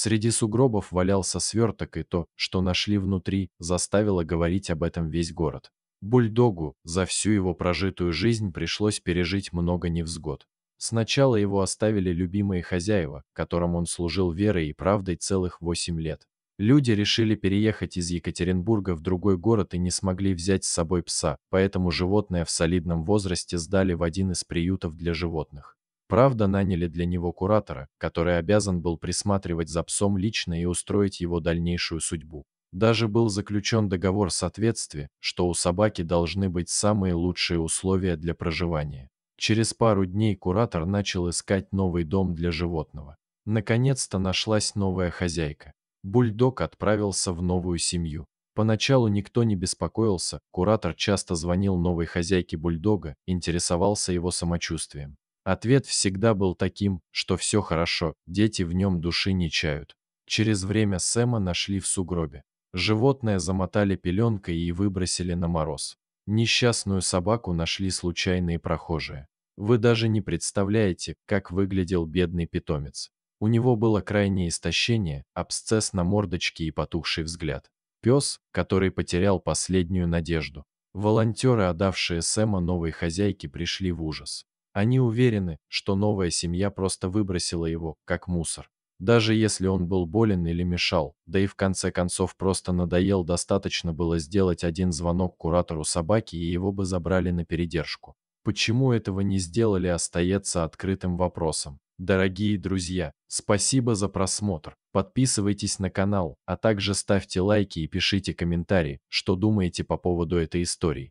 Среди сугробов валялся сверток, и то, что нашли внутри, заставило говорить об этом весь город. Бульдогу за всю его прожитую жизнь пришлось пережить много невзгод. Сначала его оставили любимые хозяева, которым он служил верой и правдой целых 8 лет. Люди решили переехать из Екатеринбурга в другой город и не смогли взять с собой пса, поэтому животное в солидном возрасте сдали в один из приютов для животных. Правда, наняли для него куратора, который обязан был присматривать за псом лично и устроить его дальнейшую судьбу. Даже был заключен договор соответствия, что у собаки должны быть самые лучшие условия для проживания. Через пару дней куратор начал искать новый дом для животного. Наконец-то нашлась новая хозяйка. Бульдог отправился в новую семью. Поначалу никто не беспокоился, куратор часто звонил новой хозяйке бульдога, интересовался его самочувствием. Ответ всегда был таким, что все хорошо, дети в нем души не чают. Через время Сэма нашли в сугробе. Животное замотали пеленкой и выбросили на мороз. Несчастную собаку нашли случайные прохожие. Вы даже не представляете, как выглядел бедный питомец. У него было крайнее истощение, абсцесс на мордочке и потухший взгляд. Пес, который потерял последнюю надежду. Волонтеры, отдавшие Сэма новой хозяйке, пришли в ужас. Они уверены, что новая семья просто выбросила его, как мусор. Даже если он был болен или мешал, да и в конце концов просто надоел, достаточно было сделать один звонок куратору собаки, и его бы забрали на передержку. Почему этого не сделали, остается открытым вопросом. Дорогие друзья, спасибо за просмотр. Подписывайтесь на канал, а также ставьте лайки и пишите комментарии, что думаете по поводу этой истории.